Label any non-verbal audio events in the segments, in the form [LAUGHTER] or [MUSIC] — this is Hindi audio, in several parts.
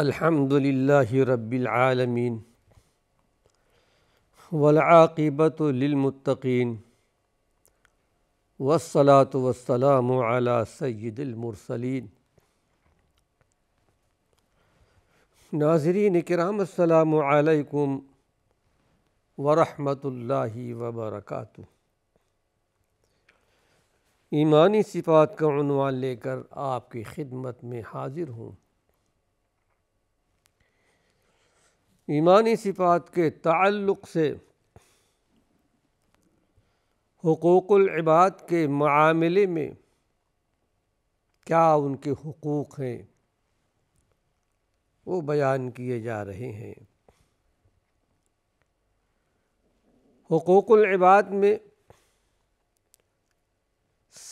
अल्हम्दुलिल्लाहि रब्बिल आलमीन वलआक़िबतु लिलमुत्तक़ीन वस्सलातु वस्सलामु अला सय्यिदिल मुरसलीन नाज़रीन किराम अस्सलामु अलैकुम व रहमतुल्लाहि व बरकातुहू ईमानी सिफात का उनवान लेकर आपकी खिदमत में हाजिर हूँ ईमानी सिफात के ताल्लुक़ से हकूक़ुलबाद के मामले में क्या उनके हकूक़ हैं वो बयान किए जा रहे हैं हकूक़ुलबाद में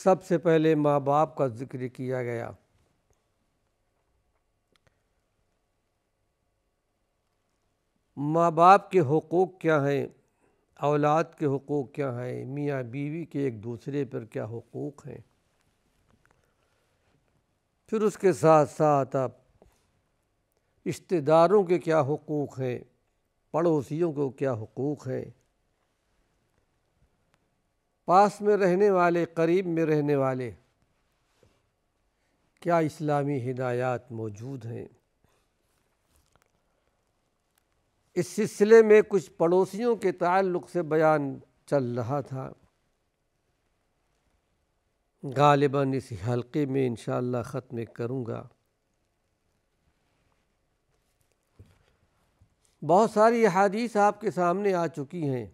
सबसे पहले माँ बाप का ज़िक्र किया गया माँ बाप के हकूक़ क्या हैं औलाद के हकूक़ क्या हैं मियाँ बीवी के एक दूसरे पर क्या हकूक़ हैं फिर उसके साथ साथ आप रिश्तेदारों के क्या हकूक़ हैं पड़ोसियों को क्या हकूक़ हैं पास में रहने वाले करीब में रहने वाले क्या इस्लामी हिदायात मौजूद हैं इस सिलसिले में कुछ पड़ोसियों के ताल्लुक़ से बयान चल रहा था गालिबा इस हल्के में इन ख़त्म करूँगा बहुत सारी अदीस आपके सामने आ चुकी हैं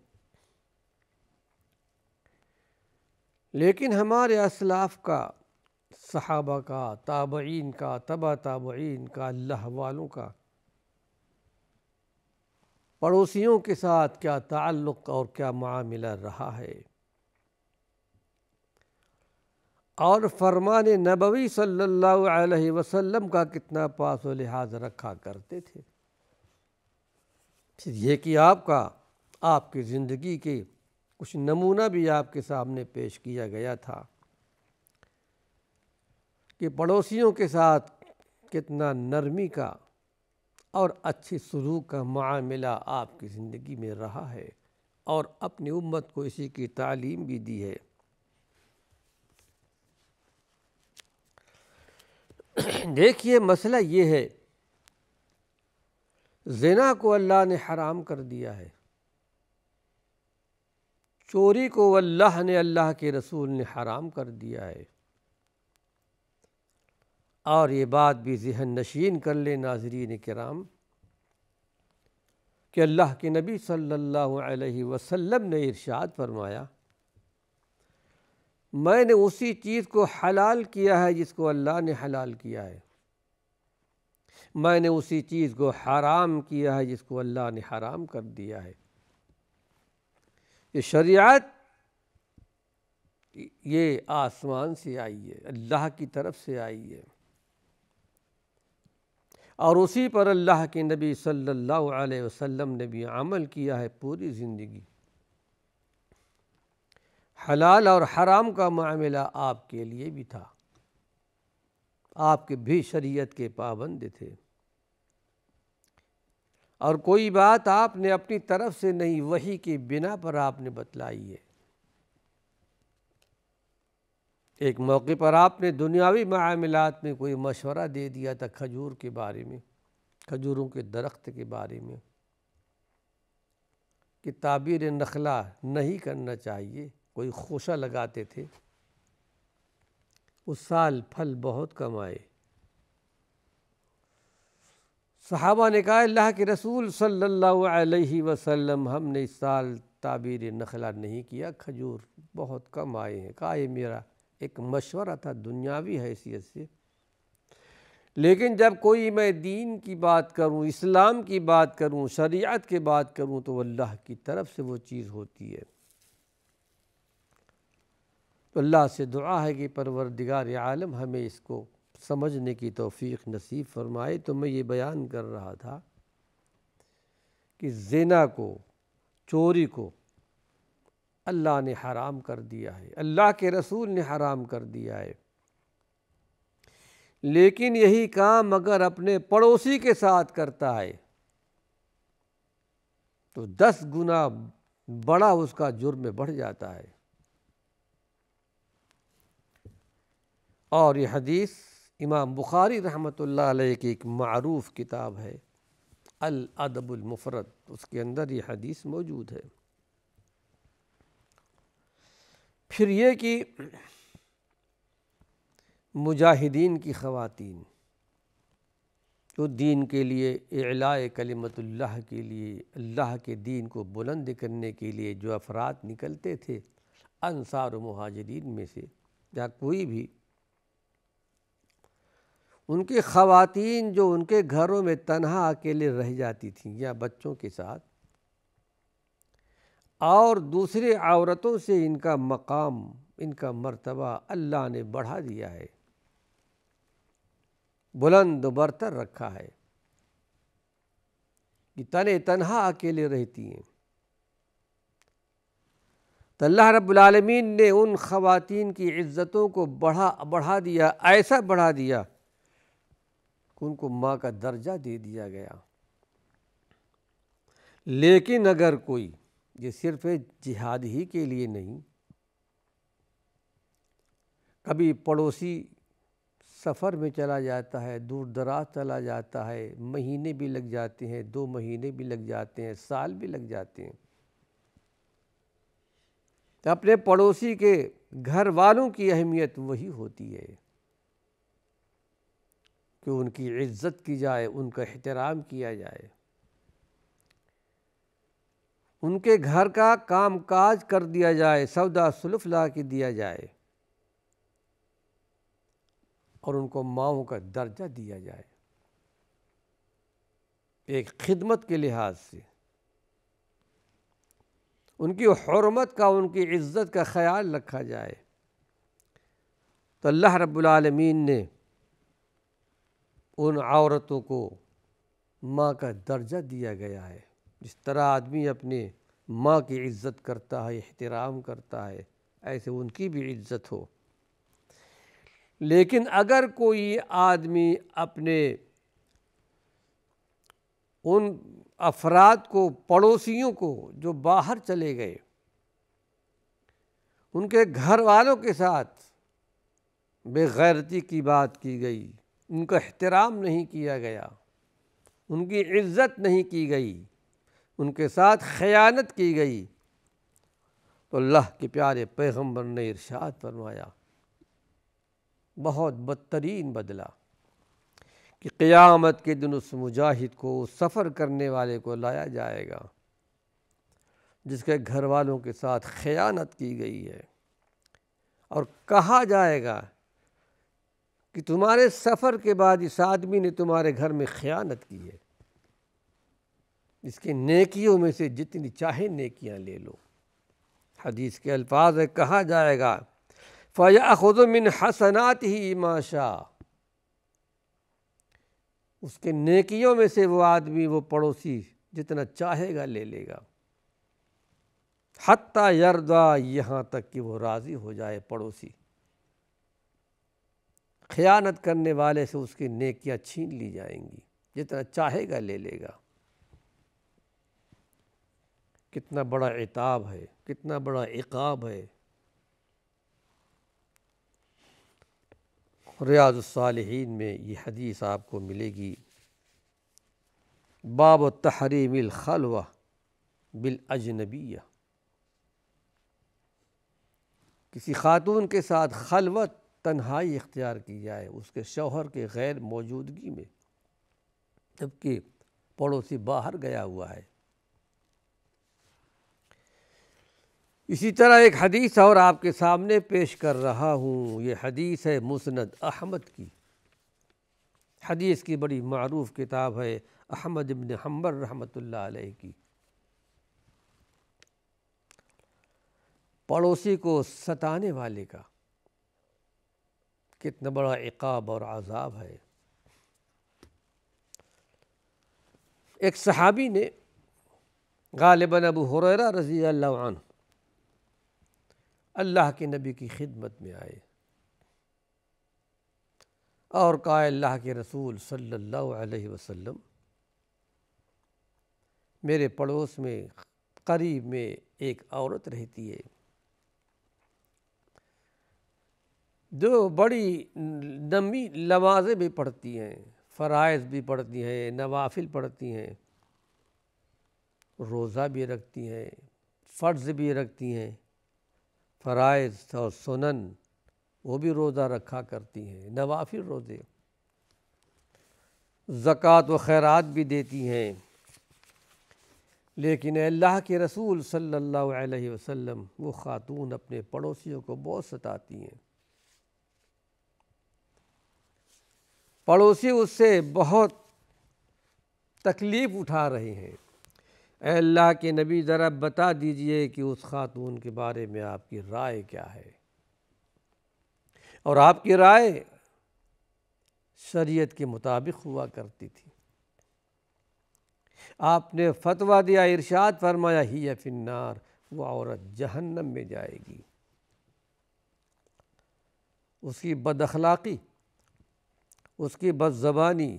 लेकिन हमारे असलाफ का सहाबा का ताबईन का तबा ताबईन का अल्लाह वालों का पड़ोसियों के साथ क्या ताल्लुक़ और क्या मामला रहा है और फरमान नबवी सल्लल्लाहु अलैहि वसल्लम का कितना पास व लिहाज रखा करते थे फिर यह कि आपका आपकी ज़िंदगी के कुछ नमूना भी आपके सामने पेश किया गया था कि पड़ोसियों के साथ कितना नरमी का और अच्छे सलूक का मामला आपकी ज़िंदगी में रहा है और अपनी उम्मत को इसी की तालीम भी दी है [CLEARS THROAT] देखिए मसला ये है जना को अल्लाह ने हराम कर दिया है चोरी को अल्लाह ने अल्लाह के रसूल ने हराम कर दिया है और ये बात भी जहन नशीन कर ले नाजरीन कराम कि अल्लाह के नबी सल्लल्लाहु अलैहि वसल्लम ने इरशाद फरमाया मैंने उसी चीज़ को हलाल किया है जिसको अल्लाह ने हलाल किया है मैंने उसी चीज़ को हराम किया है जिसको अल्लाह ने हराम कर दिया है ये शरीयत ये आसमान से आई है अल्लाह की तरफ से आई है और उसी पर अल्लाह के नबी सल्लल्लाहु अलैहि वसल्लम ने भी अमल किया है पूरी ज़िंदगी हलाल और हराम का मामला आपके लिए भी था आपके भी शरीयत के पाबंद थे और कोई बात आपने अपनी तरफ से नहीं वही के बिना पर आपने बतलाई है एक मौके पर आपने दुनियावी मामलात में कोई मशवरा दे दिया था खजूर के बारे में खजूरों के दरख्त के बारे में कि ताबीर नखला नहीं करना चाहिए कोई खोशा लगाते थे उस साल फल बहुत कम आए सहाबा ने कहा अल्लाह के रसूल सल्लल्लाहु अलैहि वसल्लम हमने इस साल ताबीर नखला नहीं किया खजूर बहुत कम आए हैं कहा मेरा एक मशवरा था दुनियावी हैसियत से लेकिन जब कोई मैं दीन की बात करूं, इस्लाम की बात करूं, शरीयत की बात करूं तो अल्लाह की तरफ से वो चीज़ होती है तो अल्लाह से दुआ है कि परवरदिगार आलम हमें इसको समझने की तौफीक नसीब फरमाए तो मैं ये बयान कर रहा था कि जेना को चोरी को अल्लाह ने हराम कर दिया है अल्लाह के रसूल ने हराम कर दिया है लेकिन यही काम अगर अपने पड़ोसी के साथ करता है तो दस गुना बड़ा उसका जुर्म बढ़ जाता है और यह हदीस इमाम बुखारी रहमत अलैह की एक मरूफ़ किताब है अल अदबुल मुफरत उसके अंदर यह हदीस मौजूद है फिर ये कि मुजाहिदीन की ख़वातीन जो दीन के लिए अलाए कलमतुल्लाह के लिए अल्लाह के दीन को बुलंद करने के लिए जो अफराद निकलते थे अनसार महाजरीन में से या कोई भी उनकी ख़वातीन जो उनके घरों में तनहा अकेले रह जाती थी या बच्चों के साथ और दूसरी औरतों से इनका मकाम इनका मर्तबा अल्लाह ने बढ़ा दिया है बुलंद बरतर रखा है कि तन तनहा अकेले रहती हैं तो अल्लाह रबालमीन ने उन ख़वातीन की इज़्ज़तों को बढ़ा बढ़ा दिया ऐसा बढ़ा दिया कि उनको माँ का दर्जा दे दिया गया लेकिन अगर कोई ये सिर्फ जिहाद ही के लिए नहीं कभी पड़ोसी सफ़र में चला जाता है दूर दराज चला जाता है महीने भी लग जाते हैं दो महीने भी लग जाते हैं साल भी लग जाते हैं तो अपने पड़ोसी के घर वालों की अहमियत वही होती है कि उनकी इज्जत की जाए उनका एहतराम किया जाए उनके घर का कामकाज कर दिया जाए सौदा सुलफ ला के दिया जाए और उनको माओ का दर्जा दिया जाए एक खिदमत के लिहाज से उनकी हरमत का उनकी इज़्ज़त का ख्याल रखा जाए तो अल्लाह रब्लमीन ने उन औरतों को माँ का दर्जा दिया गया है जिस तरह आदमी अपने माँ की इज़्ज़त करता है एहतराम करता है ऐसे उनकी भी इज़्ज़त हो लेकिन अगर कोई आदमी अपने उन अफराद को पड़ोसियों को जो बाहर चले गए उनके घर वालों के साथ बेगैरती की बात की गई उनका एहतराम नहीं किया गया उनकी इज्जत नहीं की गई उनके साथ ख़यानत की गई तो अल्लाह के प्यारे पैगंबर ने इरशाद फरमाया बहुत बदतरीन बदला कि क़यामत के दिन उस मुजाहिद को सफ़र करने वाले को लाया जाएगा जिसके घर वालों के साथ ख़यानत की गई है और कहा जाएगा कि तुम्हारे सफ़र के बाद इस आदमी ने तुम्हारे घर में ख़यानत की है इसके नेकियों में से जितनी चाहे नेकियां ले लो हदीस के अल्फाज है कहा जाएगा फ़या खुदमिन हसनात ही माशा उसके नेकियों में से वो आदमी वो पड़ोसी जितना चाहेगा ले लेगा हत्ता यरदा यहाँ तक कि वो राज़ी हो जाए पड़ोसी ख़यानत करने वाले से उसकी नेकियाँ छीन ली जाएंगी जितना चाहेगा ले लेगा कितना बड़ा इताब है कितना बड़ा इकाब है रियाज़ालहीन में ये हदीस आपको मिलेगी बाब तहरीम खलवा बिल अजनबिया किसी खातून के साथ खलवत तन्हाई इख्तियार की जाए उसके शौहर के गैर मौजूदगी में जबकि पड़ोसी बाहर गया हुआ है इसी तरह एक हदीस और आपके सामने पेश कर रहा हूँ ये हदीस है मुसनद अहमद की हदीस की बड़ी मरूफ किताब है अहमद इबन हम्बर रहमतुल्ल की पड़ोसी को सताने वाले का कितना बड़ा इकाब और आज़ाब है एक सहाबी ने गालिबन अबू हुररा रज़ी अल्लाह अल्लाह के नबी की खिदमत में आए और कहा अल्लाह के रसूल सल्लल्लाहु अलैहि वसल्लम मेरे पड़ोस में करीब में एक औरत रहती है जो बड़ी नमी नमाजें भी पढ़ती हैं फ़राइज़ भी पढ़ती हैं नवाफिल पढ़ती हैं रोज़ा भी रखती हैं फ़र्ज़ भी रखती हैं फ़रज़ और सुनन वो भी रोज़ा रखा करती हैं नवाफ़िर रोज़े ज़क़़त व खैरात भी देती हैं लेकिन अल्लाह के रसूल सल्लल्लाहु अलैहि वसल्लम वो ख़ातून अपने पड़ोसियों को बहुत सताती हैं पड़ोसी उससे बहुत तकलीफ़ उठा रहे हैं अल्लाह के नबी ज़रा बता दीजिए कि उस खातून के बारे में आपकी राय क्या है और आपकी राय शरीयत के मुताबिक हुआ करती थी आपने फतवा दिया इरशाद फरमाया ही या फिन्नार वो औरत जहन्नम में जाएगी उसकी बदखलाक़ी उसकी बदज़बानी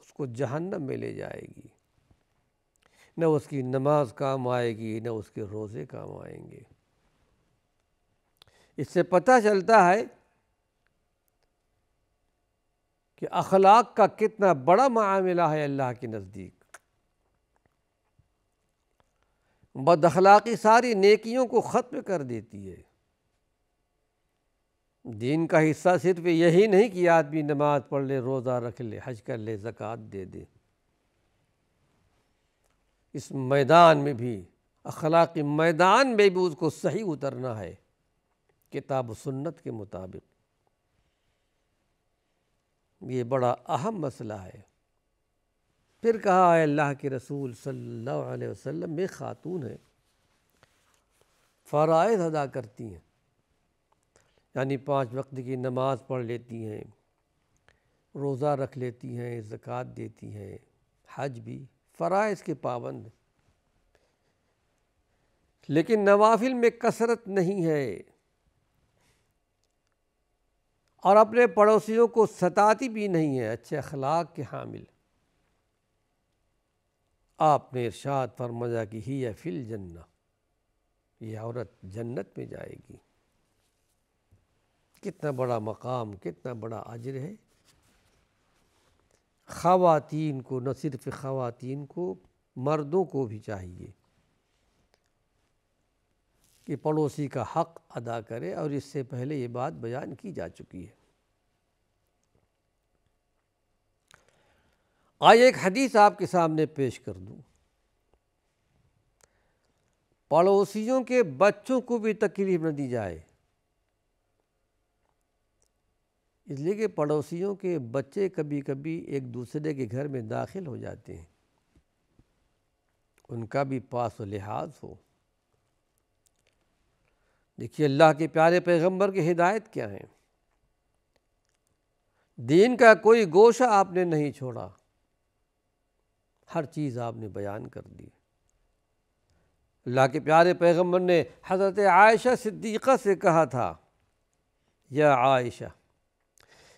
उसको जहन्नम में ले जाएगी न उसकी नमाज काम आएगी न उसके रोज़े काम आएंगे इससे पता चलता है कि अखलाक का कितना बड़ा मामला है अल्लाह के नज़दीक बदखलाक़ी सारी नेकियों को ख़त्म कर देती है दीन का हिस्सा सिर्फ यही नहीं कि आदमी नमाज़ पढ़ ले रोज़ा रख ले हज कर ले ज़क़़त दे दे इस मैदान में भी अखलाक मैदान में भी उसको सही उतरना है किताब सुन्नत के मुताबिक ये बड़ा अहम मसला है फिर कहा है अल्लाह के रसूल सल्लल्लाहु अलैहि वसल्लम में ख़ातून है फ़राइज अदा करती हैं यानी पांच वक्त की नमाज़ पढ़ लेती हैं रोज़ा रख लेती हैं ज़क़़त देती हैं हज भी फ़रज़ के पाबंद लेकिन नवाफिल में कसरत नहीं है और अपने पड़ोसियों को सताती भी नहीं है अच्छे अखलाक के हामिल आपने इरशाद फरमाया कि ही या फिल जन्ना ये औरत जन्नत में जाएगी कितना बड़ा मकाम कितना बड़ा अजर है ख़वातीन को न सिर्फ ख़वातीन को मर्दों को भी चाहिए कि पड़ोसी का हक़ अदा करे और इससे पहले ये बात बयान की जा चुकी है आज एक हदीस आपके सामने पेश कर दूँ पड़ोसियों के बच्चों को भी तकलीफ़ न दी जाए इसलिए कि पड़ोसियों के बच्चे कभी कभी एक दूसरे के घर में दाखिल हो जाते हैं उनका भी पास व लिहाज हो देखिए अल्लाह के प्यारे पैगंबर की हिदायत क्या है दीन का कोई गोशा आपने नहीं छोड़ा हर चीज़ आपने बयान कर दी अल्लाह के प्यारे पैगंबर ने हज़रत आयशा सिद्दीक़ा से कहा था या आयशा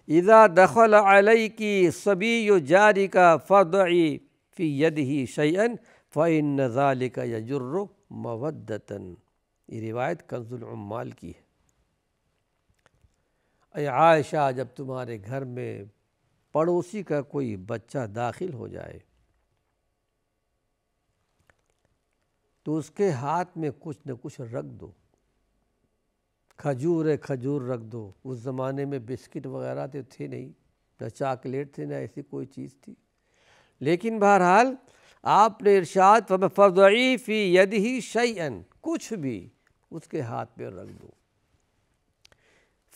इज़ा दखल अलई की सभी जारी का फ़ी फ़ी यद ही शैन फ़ैन नज़ाल का यजुर्र मवदतन ये रिवायत कंजुलमाल की है अरे आयशा जब तुम्हारे घर में पड़ोसी का कोई बच्चा दाखिल हो जाए तो उसके हाथ में कुछ न कुछ रख दो खजूर है खजूर रख दो उस ज़माने में बिस्किट वगैरह तो थे नहीं ना चाकलेट थे ना ऐसी कोई चीज़ थी लेकिन बहरहाल आपने इरशाद फ़र्दी फ़ी यदि ही शैन कुछ भी उसके हाथ पे रख दो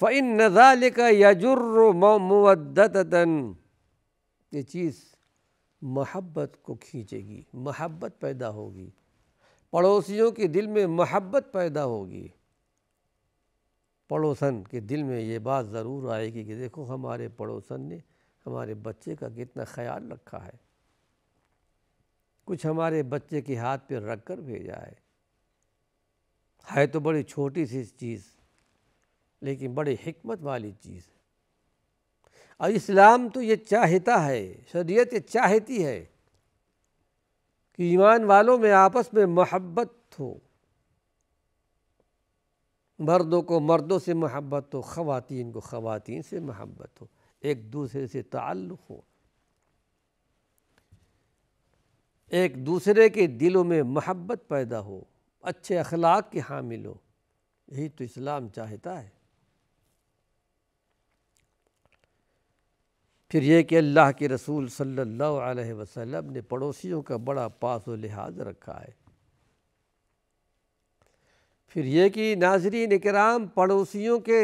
फ़िन नज़ाल का यजुर मवदतन ये चीज़ महब्बत को खींचेगी महब्बत पैदा होगी पड़ोसियों के दिल में महब्बत पैदा होगी पड़ोसन के दिल में ये बात ज़रूर आएगी कि देखो हमारे पड़ोसन ने हमारे बच्चे का कितना ख्याल रखा है कुछ हमारे बच्चे के हाथ पे रख कर भेजा है है तो बड़ी छोटी सी चीज़ लेकिन बड़ी हमत वाली चीज़ है और इस्लाम तो ये चाहता है शरीयत ये चाहती है कि ईमान वालों में आपस में मोहब्बत हो मर्दों को मर्दों से महब्बत हो ख़वातीन को ख़वातीन से महब्बत हो एक दूसरे से ताल्लुक़ हो एक दूसरे के दिलों में महब्बत पैदा हो अच्छे अखलाक के हामिल हो यही तो इस्लाम चाहता है फिर यह कि अल्लाह के रसूल सल्लल्लाहु अलैहि वसल्लम ने पड़ोसियों का बड़ा पास व लिहाज रखा है फिर ये कि नाजरीन कराम पड़ोसियों के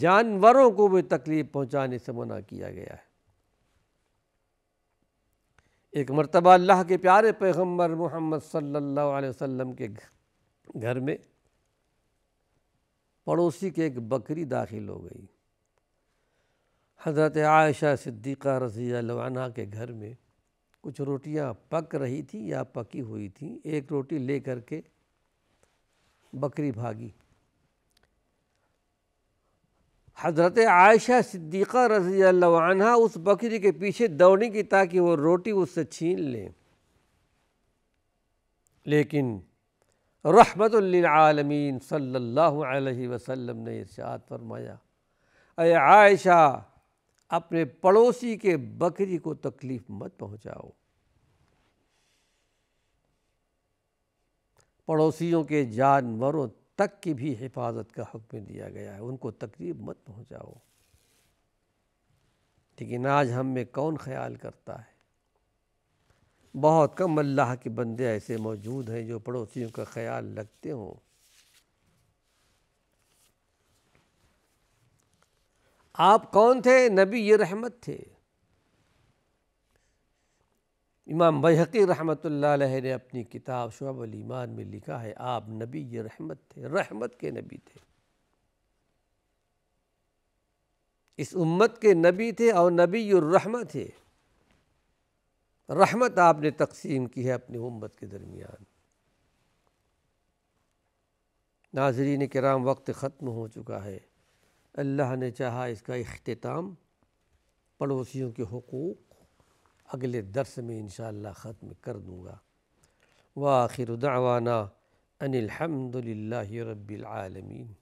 जानवरों को भी तकलीफ़ पहुँचाने से मना किया गया है एक मरतबा अल्लाह के प्यारे पैगम्बर मोहम्मद सल्ला वसम के घर में पड़ोसी के एक बकरी दाखिल हो गई हज़रत आयशा सिद्दीक़ा रज़ी लवाना के घर में कुछ रोटियां पक रही थी या पकी हुई थी एक रोटी ले करके बकरी भागी हज़रत आयशा सिद्दीक़ा रजी अल्लाह उस बकरी के पीछे दौड़ी की ताकि वो रोटी उससे छीन लें लेकिन रहमतुल्लिलआलमीन सल्लल्लाहु अलैहि वसल्लम ने इरशाद फरमाया आयशा अपने पड़ोसी के बकरी को तकलीफ़ मत पहुँचाओ पड़ोसियों के जानवरों तक की भी हिफाजत का हुक्म दिया गया है उनको तकलीफ मत पहुँचाओ लेकिन आज हम में कौन ख्याल करता है बहुत कम अल्लाह के बंदे ऐसे मौजूद हैं जो पड़ोसियों का ख्याल रखते हों आप कौन थे नबी ये रहमत थे इमाम बहकी रहमत ने अपनी किताब अलीमान में लिखा है आप नबी ये रहमत थे रहमत के नबी थे इस उम्मत के नबी थे और नबी रहमत थे रहमत आपने तकसीम की है अपनी उम्मत के दरमियान नाजरीन कराम वक्त ख़त्म हो चुका है अल्लाह ने चाहा इसका अख्ताम पड़ोसियों के हकूक़ اگلے درس میں انشاءاللہ ختم کر دوں گا وآخر دعوانا ان الحمد للہ رب العالمین